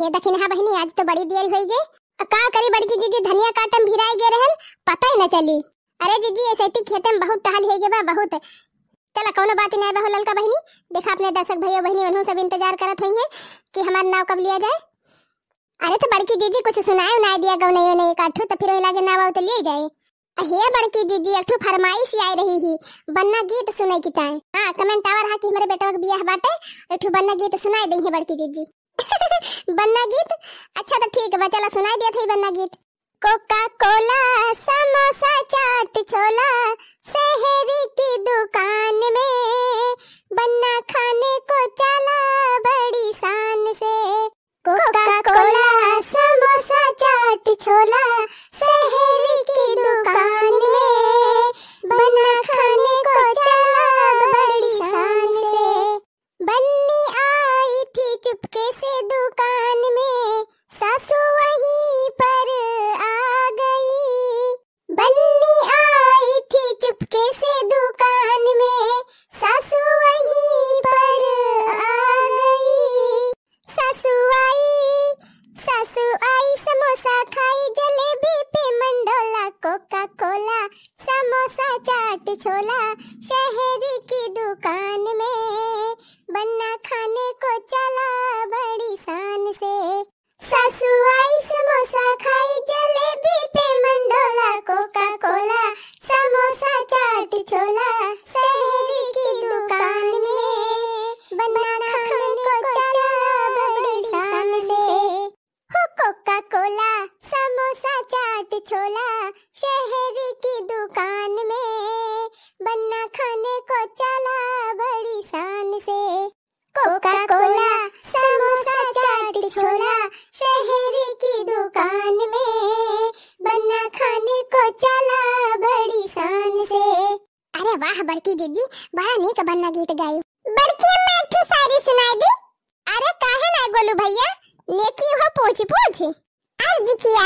ये दखिन हाँ बहनी आज तो बड़ी देर हुई गई का करी बड़की जीजी धनिया काटम भिराई गे रहन पता ही ना चली अरे जीजी ऐसे ती खेतम बहुत टहल हुई गए बा बहुत चला कोनो बात नहीं बहु ललका बहनी देखा अपने दर्शक भैया बहनी उन्होंने सब इंतजार करत होई है कि हमार नाव कब लिया जाए अरे तो बड़की जीजी कुछ सुनाए उनाए दिया गौ नहीं नहीं काठू तो फिर लागे नाव तो ले जाए अहे बड़की जीजी एक फरमाइश आई रही ही बन्ना गीत सुनाई की टाइम हाँ कमेंट आवर हा कि हमारे बेटा के बियाह बाटे एकठो बन्ना गीत सुनाई दी है बड़की जीजी बन्ना गीत अच्छा तो ठीक है चला सुनाई दिया था बन्ना गीत कोका कोला समोसा चाट छोला शहरी की दुकान में बन्ना खाने को चला बड़ी शान से कोका कोला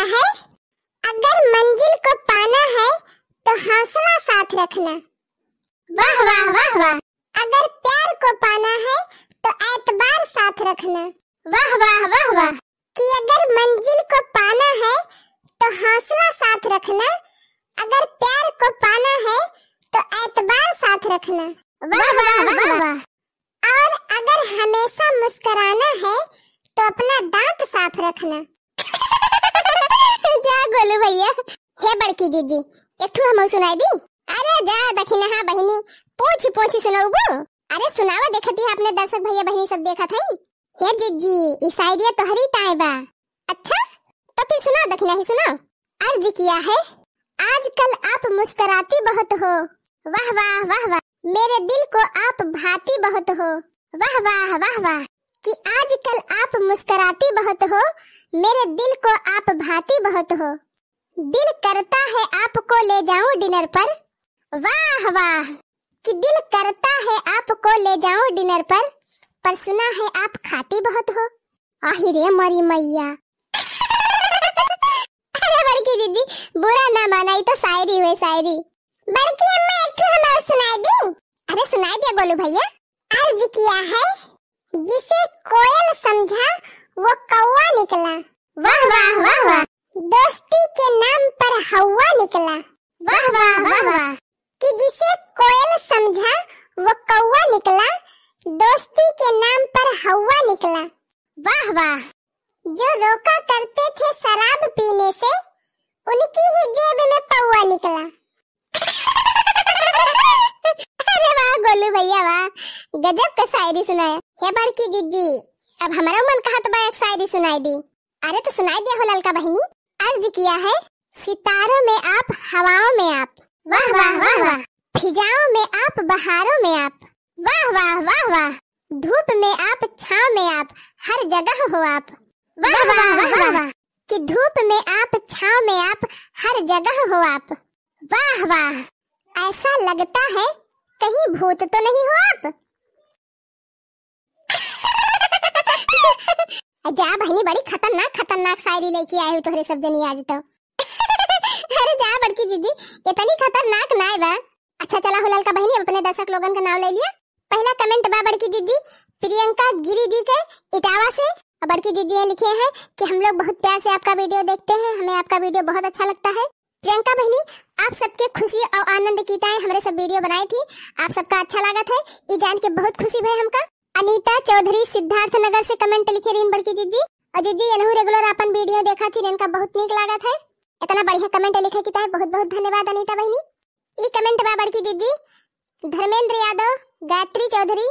करना है अगर मंजिल को पाना है तो हौसला साथ रखना वाह वाह वाह वाह अगर प्यार को पाना है तो एतबार साथ रखना वाह वाह वाह वाह कि अगर मंजिल को पाना है तो हौसला साथ रखना अगर प्यार को पाना है तो एतबार साथ रखना वाह वाह वाह वाह और अगर हमेशा मुस्कराना है तो अपना दांत साफ रखना क्या गोलू भैया हे बड़की दीदी एकठू हम सुनाई दी अरे जा दखिना हाँ बहिनी पूछ पूछ सुनौबू अरे सुनावा देखती आपने दर्शक भैया बहिनी सब देखा था हे जीजी ईसाई दिया तोहरी ताई बा अच्छा तो फिर सुना दखिना नहीं सुना अर्ज किया है आजकल आप मुस्कुराती बहुत हो वाह वाह वाह वाह मेरे दिल को आप भाती बहुत हो वाह वाह वाह वाह कि आजकल आप मुस्कराती बहुत हो मेरे दिल को आप भाती बहुत हो दिल करता है आपको ले जाऊं डिनर पर वाह वाह कि दिल करता है आपको ले जाऊं डिनर पर पर सुना है आप खाती बहुत हो आहिरे मरी मैया अरे बड़की दीदी बुरा ना माना ये तो शायरी हुई शायरी बड़की अम्मा एक हमें सुनाई दी अरे सुनाई दिया गोलू भैया अर्ज किया है जिसे कोयल समझा वो कौवा निकला वाह वाह वाह वाह दोस्ती के नाम पर हवा निकला वाह वाह वाह वाह कि जिसे कोयल समझा वो कौवा निकला दोस्ती के नाम पर हवा निकला वाह वाह जो रोका करते थे शराब पीने से उनकी ही जेब में पौवा निकला अरे वाह गोलू भैया वाह गजब का शायरी सुनाया हे बड़की जीजी अब हमारा मन कहा तो एक शायरी सुनाई दी अरे तो सुनाई दिया हो ललका बहनी अर्ज किया है सितारों में आप हवाओं में आप वाह वाह वाह वाह फिजाओं में आप बहारों में आप वाह वाह वाह वाह धूप में आप छाव में आप हर जगह हो आप वाह वाह वाह वाह वाह कि धूप में आप छाव में आप हर जगह हो आप वाह वाह ऐसा लगता है कहीं भूत तो नहीं हो आप जा बहनी बड़ी खतरनाक खतरनाक शायरी लेके आये हो तोहरे सब आज तो अरे जा बड़की दीदी इतनी खतरनाक ना बा अच्छा चला हो ललका बहनी अपने दर्शक लोगन का नाम ले लिया पहला कमेंट बा बड़की दीदी प्रियंका गिरी जी के इटावा से बड़की दीदी लिखे हैं कि हम लोग बहुत प्यार से आपका वीडियो देखते हैं हमें आपका वीडियो बहुत अच्छा लगता है प्रियंका बहनी आप सबके खुशी और आनंद की ताएं हमारे सब वीडियो बनाई थी आप सबका अच्छा लागत है ये जान के बहुत खुशी भय हमका अनीता चौधरी सिद्धार्थ नगर से कमेंट लिखे रही बड़की जीजी और जीजी एनहु रेगुलर अपन वीडियो देखा थी इनका बहुत निक लागत है इतना बढ़िया कमेंट लिखे की ताएं बहुत बहुत धन्यवाद अनिता बहनी ये कमेंट बा बड़की जीजी धर्मेंद्र यादव गायत्री चौधरी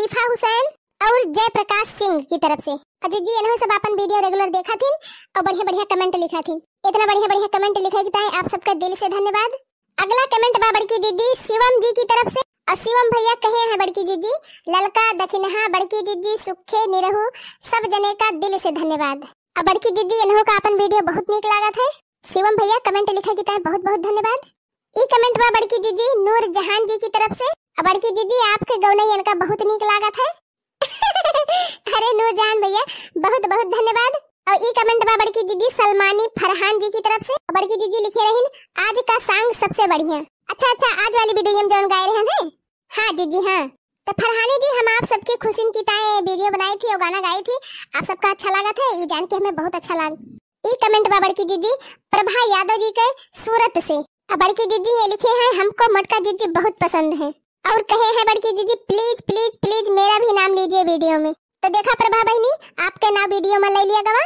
रीफा हुसैन और जयप्रकाश सिंह की तरफ से अजीत जी इन्होंने सब अपन वीडियो रेगुलर देखा थी और बढ़िया बढ़िया कमेंट लिखा थी इतना बढ़िया बढ़िया कमेंट लिखे है आप सबका दिल से धन्यवाद अगला कमेंट बाबर की दीदी शिवम जी की तरफ से शिवम भैया कहे हैं बड़की दीदी ललका दखिनहा बड़की दीदी सुखे निरहू सब जने का दिल से धन्यवाद अब बड़की दीदी इन्हों का अपन वीडियो बहुत निक लगा है शिवम भैया कमेंट गया की बहुत बहुत धन्यवाद ई कमेंट बा बड़की दीदी नूर जहान जी की तरफ से बड़की दीदी आपके गौने का बहुत निक लागत है अरे नूर जहान भैया बहुत बहुत धन्यवाद और ये कमेंट बा बड़की दीदी सलमानी फरहान जी की तरफ से बड़की दीदी लिखे रहे आज का सॉन्ग सबसे बढ़िया अच्छा अच्छा आज वाली वीडियो में गाए रहे हैं हाँ दीदी हाँ तो फरहानी जी हम आप सबके खुशी की ताए वीडियो बनाई थी और गाना गाई थी आप सबका अच्छा लगा था ये जान के हमें बहुत अच्छा लगा ये कमेंट बा बड़की दीदी प्रभा यादव जी के सूरत से बड़की की दीदी ये लिखे हैं हमको मटका दीदी बहुत पसंद है और कहे हैं बड़की दीदी प्लीज प्लीज प्लीज मेरा भी नाम लीजिए वीडियो में तो देखा प्रभा बहनी आपके ना वीडियो में ले लिया गवा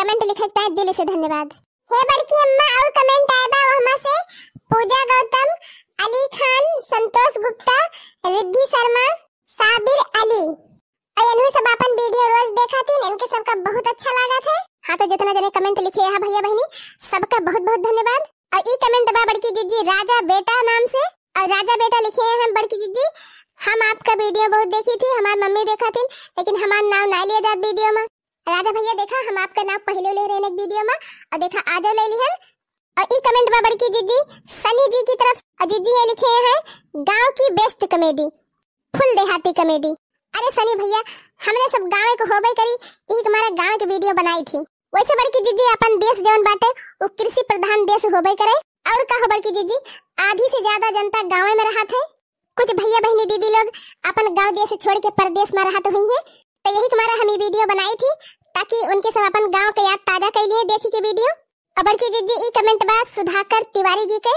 कमेंट लिखता है दिल से धन्यवाद हे बड़की अम्मा और कमेंट आए बा वहां से पूजा गौतम अली खान संतोष गुप्ता रिद्धि शर्मा साबिर अली और इन्हों सब अपन वीडियो रोज देखा थी इनके सबका बहुत अच्छा लगा था हाँ तो जितना जने कमेंट लिखे यहाँ भैया बहनी सबका बहुत बहुत धन्यवाद और ई कमेंट बा बड़की जीजी राजा बेटा नाम से और राजा बेटा लिखे हैं हम बड़की जी हम आपका वीडियो बहुत देखी थी हमारे मम्मी देखा थी लेकिन हमारा नाम ना लिया जात वीडियो में राजा भैया देखा हम आपका नाम पहले ले रहे रहने वीडियो में और देखा आज ले ली है और ई कमेंट में बड़ी बड़की जीजी सनी जी की तरफ और जीजी ये लिखे हैं गांव की बेस्ट कॉमेडी फुल देहाती कॉमेडी अरे सनी भैया हमने सब गांव को होबे करी यही हमारा गांव की वीडियो बनाई थी वैसे बड़ी बड़की जीजी अपन देश जवन बाटे वो कृषि प्रधान देश होबे करे और कहा बड़ी बड़की जीजी आधी से ज्यादा जनता गाँव में रहते है कुछ भैया बहनी दीदी लोग अपन गांव देश छोड़ के परदेश में रहते तो हुई है तो यही तुम्हारा हमें वीडियो बनाई थी ताकि उनके सब अपन गांव के याद ताजा कर लिए देखी के वीडियो अबर की दीदी ई कमेंट बा सुधाकर तिवारी जी के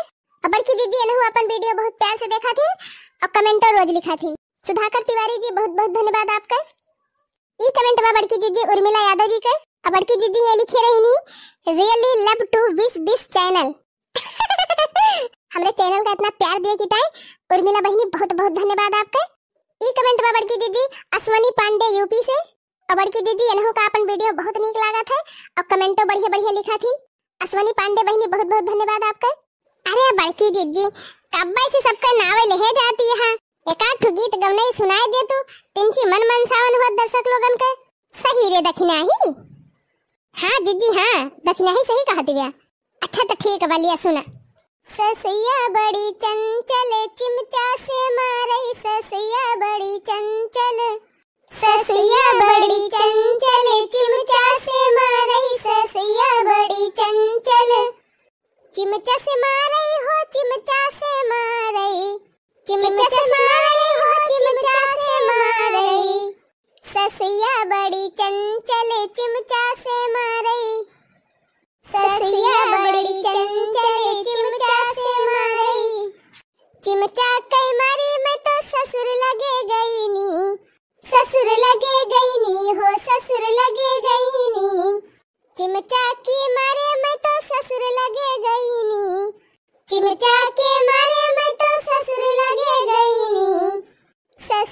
अबर की दीदी एलहु अपन वीडियो बहुत प्यार से देखा थी और कमेंटो रोज लिखा थी सुधाकर तिवारी जी बहुत बहुत धन्यवाद आपका ई कमेंट बा बड़की दीदी उर्मिला यादव जी के अब बड़की दीदी ये लिखे रही really love to wish this channel हमारे चैनल का इतना प्यार दिए किता है उर्मिला बहनी बहुत बहुत धन्यवाद आपका ई कमेंट में बड़की दीदी अश्वनी पांडे यूपी से और बड़की दीदी इन्हों का अपन वीडियो बहुत निक लागत है और कमेंटो बढ़िया बढ़िया लिखा थी अश्वनी पांडे बहनी बहुत बहुत धन्यवाद आपका अरे बड़की दीदी कब से सबका नावे लेहे जाती है एकाध ठो गीत गवनई सुनाए दे तू तिनची मन मन सावन हुआ दर्शक लोगन के सही रे दखना ही हाँ दीदी हाँ ही सही कहा दिव्या अच्छा तो ठीक है बलिया सुना ससुया बड़ी चंचल चिमचा से मारई ससुया बड़ी चंचल ससुया बड़ी चंचल चिमचा से मारई ससुया बड़ी चंचल चिमचा से मारई हो चिमचा से मारई चिमचा से मारई हो चिमचा से मारई ससुया बड़ी चंचल चिमचा से मारई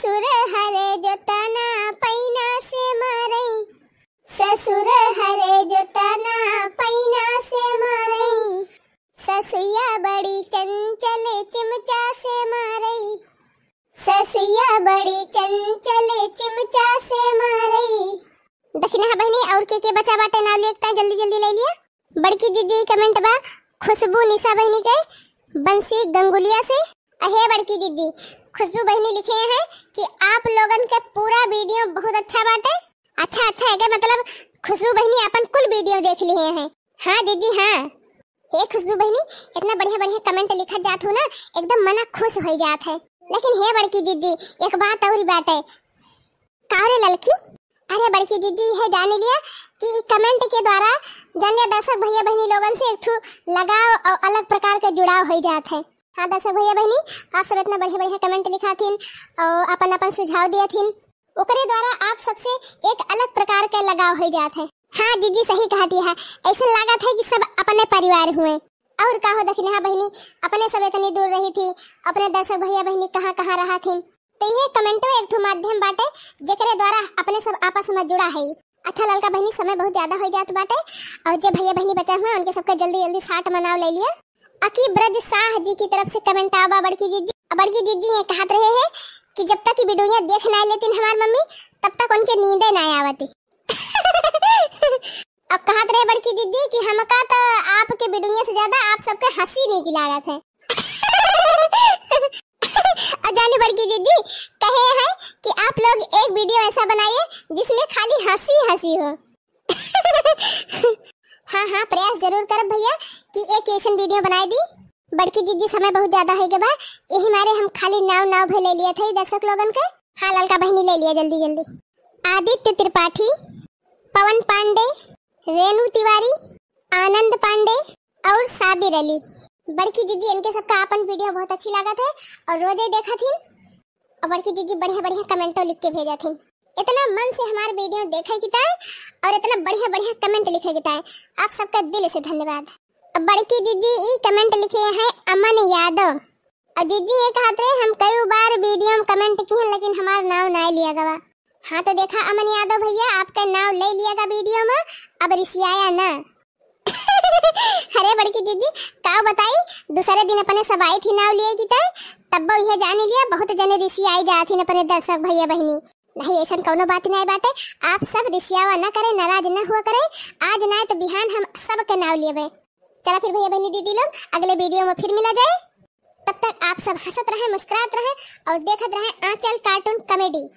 ससुर हरे जो तना पैना से मारे ससुर हरे जो तना पैना से मारे ससुया बड़ी चंचले चिमचा से मारे ससुया बड़ी चंचले चिमचा से मारे दक्षिणा हाँ बहनी और के के बचा बाटे नाव लेखता जल्दी जल्दी ले लिया बड़की जीजी कमेंट बा खुशबू निशा बहनी के बंसी गंगुलिया से अहे बड़की जीजी खुशबू बहनी लिखे हैं कि आप लोगन के पूरा वीडियो बहुत अच्छा बाटे अच्छा अच्छा है मतलब खुशबू बहनी अपन कुल वीडियो देख लिए हैं हाँ दीदी हाँ हे खुशबू बहनी इतना बढ़िया बढ़िया कमेंट लिखा जात हो ना एकदम मना खुश हो जात है लेकिन हे बड़की दीदी एक बात और बात है कावरे लड़की अरे बड़की दीदी है जान लिया कि कमेंट के द्वारा जन दर्शक भैया बहनी लोगन से एक लगाव और अलग प्रकार के जुड़ाव हो जाता है हाँ दर्शक भैया बहनी आप सब इतना बढ़िया बढ़िया कमेंट लिखा थी और अपन अपन सुझाव दिया थी ओकरे द्वारा आप सबसे एक अलग प्रकार का लगाव हो जाते है हाँ दीदी सही कहती है ऐसा लागत है कि सब अपने परिवार हुए और कहो दखिन हाँ बहनी अपने सब इतनी दूर रही थी अपने दर्शक भैया हाँ बहनी कहाँ कहाँ रहा थी तो ये कमेंटो एक माध्यम बाटे जेकरे द्वारा अपने सब आपस में जुड़ा है अच्छा ललका बहनी समय बहुत ज्यादा हो जात बाटे और जो भैया हाँ बहनी बचा हुए उनके सबके जल्दी जल्दी साठ मनाव ले लिया अकी ब्रज शाह जी की तरफ से कमेंट आवा बड़की जी बड़की जीजी ये कहत रहे हैं कि जब तक ये वीडियो देख ना लेती हमार मम्मी तब तक उनके नींद ना आवती अब कहत रहे बड़की जीजी कि हमका तो आपके वीडियो से ज्यादा आप सबके हंसी नहीं की लागत है अजाने बड़की जीजी कहे हैं कि आप लोग एक वीडियो ऐसा बनाइए जिसमें खाली हंसी हंसी हो हाँ हाँ प्रयास जरूर कर भैया कि एक ऐसा वीडियो बनाए दी बड़की जीजी समय बहुत ज्यादा है बा यही मारे हम खाली नाव नाव भी ले लिए थे दर्शक लोगन के हाँ ललका बहनी ले लिया जल्दी जल्दी आदित्य त्रिपाठी पवन पांडे रेणु तिवारी आनंद पांडे और साबिर अली बड़की जीजी इनके सबका अपन वीडियो बहुत अच्छी लगा थे और रोजे देखा थी और बड़की जीजी बढ़िया बढ़िया कमेंटो लिख के भेजा थी इतना मन से हमारे वीडियो देखे की ताय और इतना बढ़िया बढ़िया कमेंट लिखे की ताय आप सबका दिल से धन्यवाद बड़की दीदी ये कमेंट लिखे हैं अमन यादव और दीदी ये कहते हैं हम कई बार वीडियो में कमेंट किए हैं लेकिन हमारा नाम ना लिया गवा हाँ तो देखा अमन यादव भैया आपका नाम ले लिया गया वीडियो में अब रिसियाया ना अरे बड़की दीदी का बताई दूसरे दिन अपने सब आई थी नाव लिए की तब वो यह जाने लिया बहुत जने ऋषि आई जा अपने दर्शक भैया बहनी नहीं ऐसा कौन बात नहीं बाटे आप सब रिसियावा ना करे नाराज ना हुआ करे आज ना तो बिहान हम सब के नाव लेबे चला फिर भैया बहनी दीदी लोग अगले वीडियो में फिर मिला जाए तब तक आप सब हंसत रहे मुस्कुरात रहे और देखत रहे आंचल कार्टून कॉमेडी